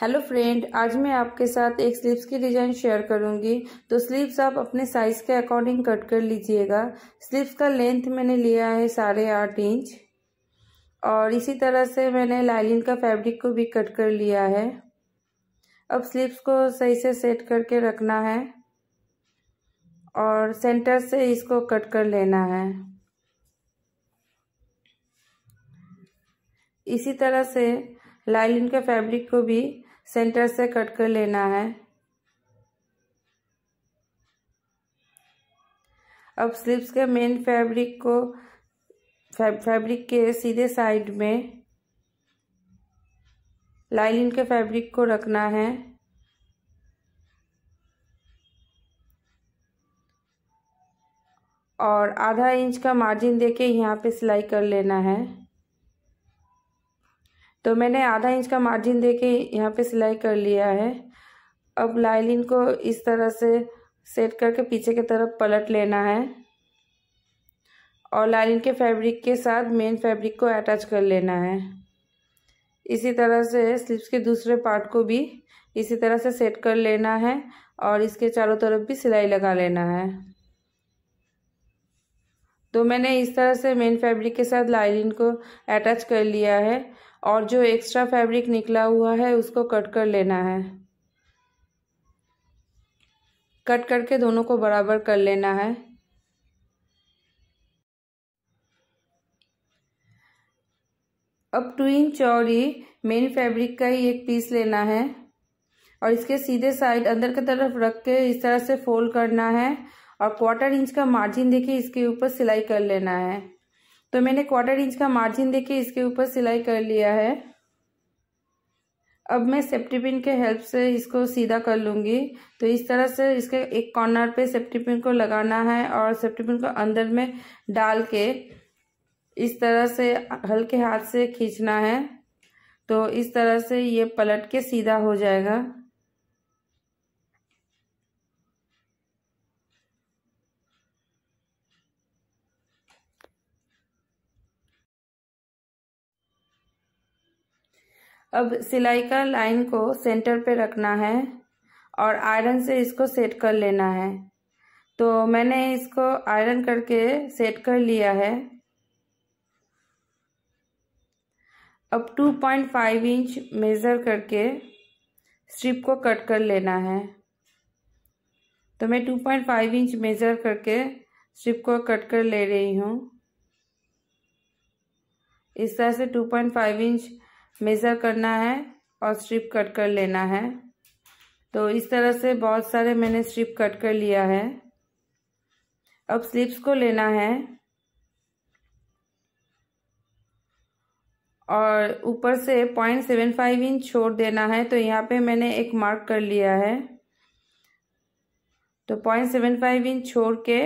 hello friend आज मैं आपके साथ एक स्लीव्स की डिज़ाइन शेयर करूंगी तो स्लीव्स आप अपने साइज़ के अकॉर्डिंग कट कर लीजिएगा स्लीव्स का लेंथ मैंने लिया है साढ़े आठ इंच और इसी तरह से मैंने लाइलिन का फैब्रिक को भी कट कर लिया है अब स्लीव्स को सही से सेट करके रखना है और सेंटर से इसको कट कर लेना है इसी तरह से लाइलिन के फैब्रिक को भी सेंटर से कट कर लेना है अब स्लीव्स के मेन फैब्रिक को फैब्रिक के सीधे साइड में लाइलिन के फैब्रिक को रखना है और आधा इंच का मार्जिन देके यहाँ पे सिलाई कर लेना है तो मैंने आधा इंच का मार्जिन दे के यहाँ पर सिलाई कर लिया है अब लाइलिन को इस तरह से सेट करके पीछे की तरफ पलट लेना है और लाइलिन के फैब्रिक के साथ मेन फैब्रिक को अटैच कर लेना है इसी तरह से स्लिप्स के दूसरे पार्ट को भी इसी तरह से सेट कर लेना है और इसके चारों तरफ भी सिलाई लगा लेना है तो मैंने इस तरह से मेन फैब्रिक के साथ लाइलिन को अटैच कर लिया है और जो एक्स्ट्रा फैब्रिक निकला हुआ है उसको कट कर लेना है कट करके दोनों को बराबर कर लेना है अब टू इंच चौड़ी मेन फैब्रिक का ही एक पीस लेना है और इसके सीधे साइड अंदर की तरफ रख के इस तरह से फोल्ड करना है और क्वार्टर इंच का मार्जिन देखिए इसके ऊपर सिलाई कर लेना है तो मैंने क्वार्टर इंच का मार्जिन देके इसके ऊपर सिलाई कर लिया है अब मैं सेफ्टी पिन के हेल्प से इसको सीधा कर लूँगी तो इस तरह से इसके एक कॉर्नर पे सेफ्टी पिन को लगाना है और सेफ्टी पिन को अंदर में डाल के इस तरह से हल्के हाथ से खींचना है तो इस तरह से ये पलट के सीधा हो जाएगा अब सिलाई का लाइन को सेंटर पे रखना है और आयरन से इसको सेट कर लेना है तो मैंने इसको आयरन करके सेट कर लिया है अब 2.5 इंच मेज़र करके स्ट्रिप को कट कर लेना है तो मैं 2.5 इंच मेज़र करके स्ट्रिप को कट कर ले रही हूँ इस तरह से 2.5 इंच मेज़र करना है और स्ट्रिप कट कर लेना है तो इस तरह से बहुत सारे मैंने स्ट्रिप कट कर लिया है अब स्लिप्स को लेना है और ऊपर से पॉइंट सेवन फाइव इंच छोड़ देना है तो यहाँ पे मैंने एक मार्क कर लिया है तो पॉइंट सेवन फाइव इंच छोड़ के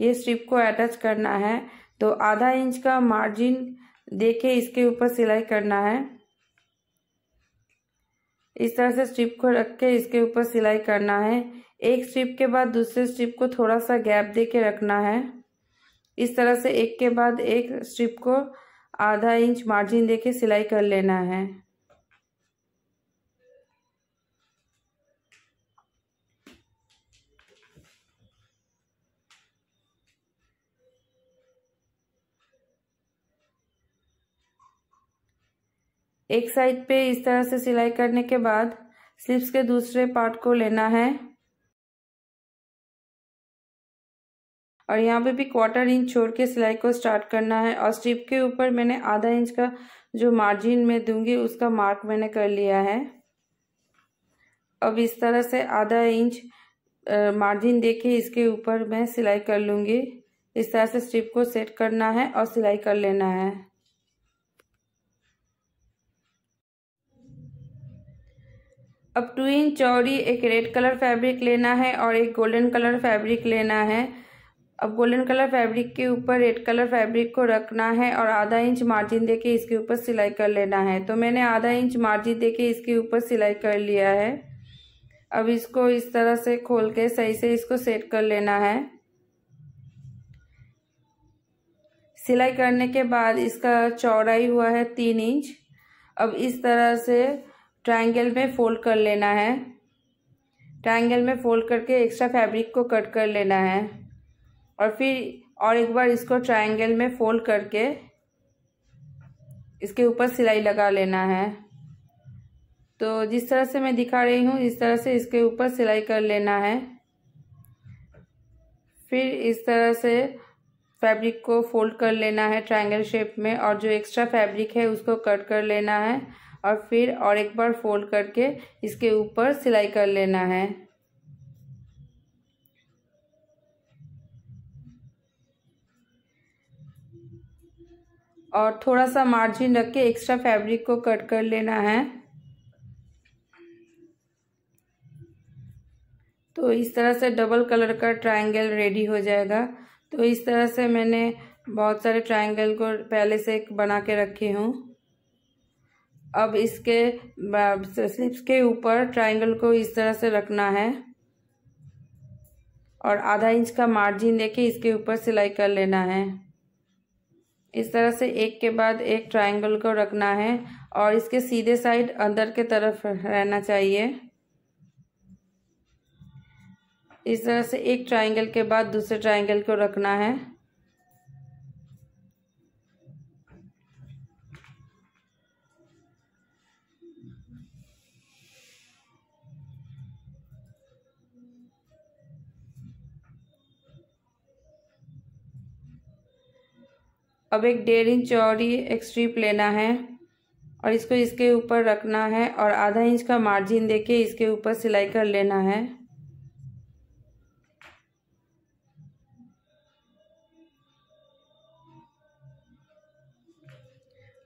ये स्ट्रिप को अटैच करना है तो आधा इंच का मार्जिन देके इसके ऊपर सिलाई करना है इस तरह से स्ट्रिप को रख के इसके ऊपर सिलाई करना है एक स्ट्रिप के बाद दूसरे स्ट्रिप को थोड़ा सा गैप दे के रखना है इस तरह से एक के बाद एक स्ट्रिप को आधा इंच मार्जिन दे के सिलाई कर लेना है एक साइड पे इस तरह से सिलाई करने के बाद स्लीव्स के दूसरे पार्ट को लेना है और यहाँ पे भी क्वार्टर इंच छोड़ के सिलाई को स्टार्ट करना है और स्ट्रिप के ऊपर मैंने आधा इंच का जो मार्जिन में दूंगी उसका मार्क मैंने कर लिया है अब इस तरह से आधा इंच मार्जिन देके इसके ऊपर मैं सिलाई कर लूँगी इस तरह से स्ट्रिप को सेट करना है और सिलाई कर लेना है अब टू इंच चौड़ी एक रेड कलर फैब्रिक लेना है और एक गोल्डन कलर फैब्रिक लेना है अब गोल्डन कलर फैब्रिक के ऊपर रेड कलर फैब्रिक को रखना है और आधा इंच मार्जिन देके इसके ऊपर सिलाई कर लेना है तो मैंने आधा इंच मार्जिन देके इसके ऊपर सिलाई कर लिया है अब इसको इस तरह से खोल के सही से इसको सेट कर लेना है सिलाई करने के बाद इसका चौड़ाई हुआ है तीन इंच अब इस तरह से ट्रायंगल में फ़ोल्ड कर लेना है ट्रायंगल में फ़ोल्ड करके एक्स्ट्रा फैब्रिक को कट कर लेना है और फिर और एक बार इसको ट्रायंगल में फ़ोल्ड करके इसके ऊपर सिलाई लगा लेना है तो जिस तरह से मैं दिखा रही हूँ इस तरह से इसके ऊपर सिलाई कर लेना है फिर इस तरह से फैब्रिक को फोल्ड कर लेना है ट्रायंगल शेप में और जो एक्स्ट्रा फैब्रिक है उसको कट कर लेना है और फिर और एक बार फोल्ड करके इसके ऊपर सिलाई कर लेना है और थोड़ा सा मार्जिन रख के एक्स्ट्रा फैब्रिक को कट कर लेना है तो इस तरह से डबल कलर का ट्रायंगल रेडी हो जाएगा तो इस तरह से मैंने बहुत सारे ट्रायंगल को पहले से बना के रखी हूँ अब इसके स्लिप्स के ऊपर ट्रायंगल को इस तरह से रखना है और आधा इंच का मार्जिन देके इसके ऊपर सिलाई कर लेना है इस तरह से एक के बाद एक ट्रायंगल को रखना है और इसके सीधे साइड अंदर के तरफ रहना चाहिए इस तरह से एक ट्रायंगल के बाद दूसरे ट्रायंगल को रखना है अब एक डेढ़ इंच चौड़ी एक स्ट्रिप लेना है और इसको इसके ऊपर रखना है और आधा इंच का मार्जिन देके इसके ऊपर सिलाई कर लेना है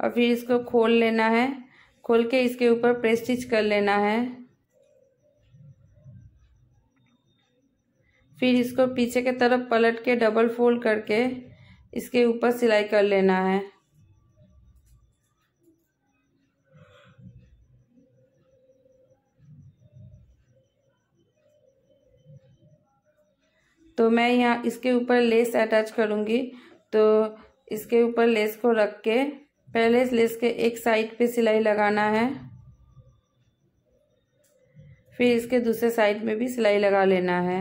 और फिर इसको खोल लेना है खोल के इसके ऊपर प्रेस स्टिच कर लेना है फिर इसको पीछे के तरफ पलट के डबल फोल्ड करके इसके ऊपर सिलाई कर लेना है तो मैं यहाँ इसके ऊपर लेस अटैच करूँगी तो इसके ऊपर लेस को रख के पहले लेस के एक साइड पे सिलाई लगाना है फिर इसके दूसरे साइड में भी सिलाई लगा लेना है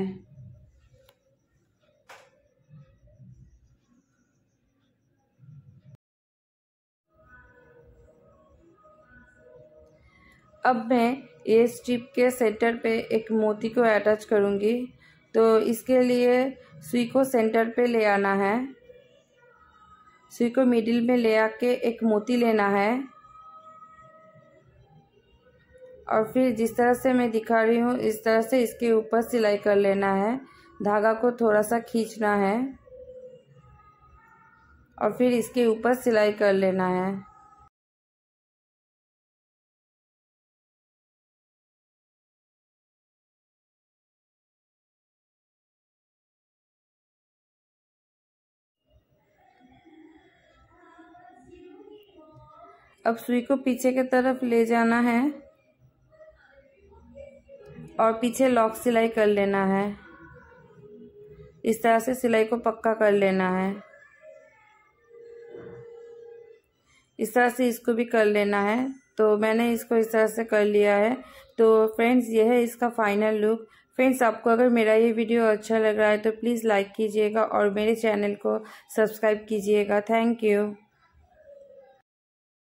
अब मैं ये स्ट्रिप के सेंटर पे एक मोती को अटैच करूँगी तो इसके लिए सुई को सेंटर पे ले आना है सुई को मिडिल में ले आके एक मोती लेना है और फिर जिस तरह से मैं दिखा रही हूँ इस तरह से इसके ऊपर सिलाई कर लेना है धागा को थोड़ा सा खींचना है और फिर इसके ऊपर सिलाई कर लेना है अब सुई को पीछे की तरफ ले जाना है और पीछे लॉक सिलाई कर लेना है इस तरह से सिलाई को पक्का कर लेना है इस तरह से इसको भी कर लेना है तो मैंने इसको इस तरह से कर लिया है तो फ्रेंड्स ये है इसका फाइनल लुक फ्रेंड्स आपको अगर मेरा ये वीडियो अच्छा लग रहा है तो प्लीज़ लाइक कीजिएगा और मेरे चैनल को सब्सक्राइब कीजिएगा थैंक यू